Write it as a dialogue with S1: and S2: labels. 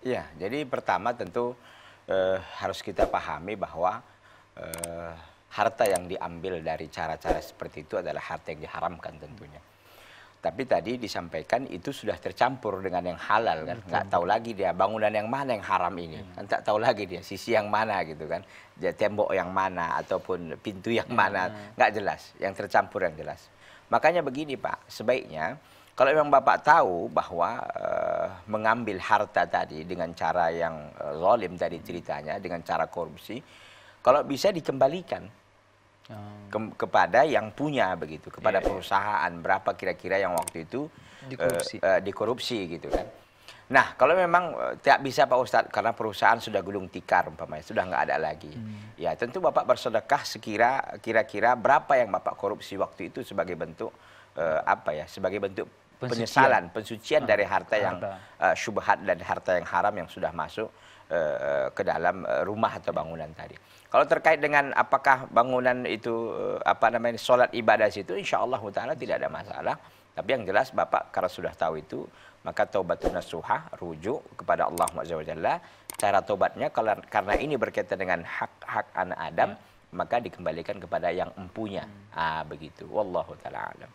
S1: Ya, jadi pertama tentu eh, harus kita pahami bahwa eh, harta yang diambil dari cara-cara seperti itu adalah harta yang diharamkan tentunya. Tapi tadi disampaikan itu sudah tercampur dengan yang halal kan, nggak tahu lagi dia bangunan yang mana yang haram ini, iya. kan tak tahu lagi dia sisi yang mana gitu kan, tembok yang mana ataupun pintu yang iya. mana nggak jelas, yang tercampur yang jelas. Makanya begini Pak, sebaiknya kalau memang Bapak tahu bahwa e, Eh, mengambil harta tadi dengan cara yang uh, zalim tadi ceritanya dengan cara korupsi kalau bisa dikembalikan hmm. ke kepada yang punya begitu kepada yeah, iya. perusahaan yeah. berapa kira-kira yang waktu itu eh, dikorupsi uh, uh, dikorupsi gitu kan nah kalau memang uh, tidak bisa pak ustadz karena perusahaan sudah gulung tikar umpamanya sudah nggak ada lagi hmm. ya tentu bapak bersedekah sekira kira-kira berapa yang bapak korupsi waktu itu sebagai bentuk uh, apa ya sebagai bentuk pensucian. penyesalan, pensucian ah, dari harta, yang uh, syubhat dan harta yang haram yang sudah masuk uh, ke dalam eh, rumah atau bangunan tadi. Kalau terkait dengan apakah bangunan itu uh, apa namanya solat ibadah situ, insya Allah taala tidak ada masalah. Tapi yang jelas Bapak kalau sudah tahu itu maka taubatun nasuha rujuk kepada Allah Subhanahu Cara taubatnya kalau karena ini berkaitan dengan hak-hak anak Adam, ya. maka dikembalikan kepada yang empunya. Hmm. Ah begitu. Wallahu taala alam.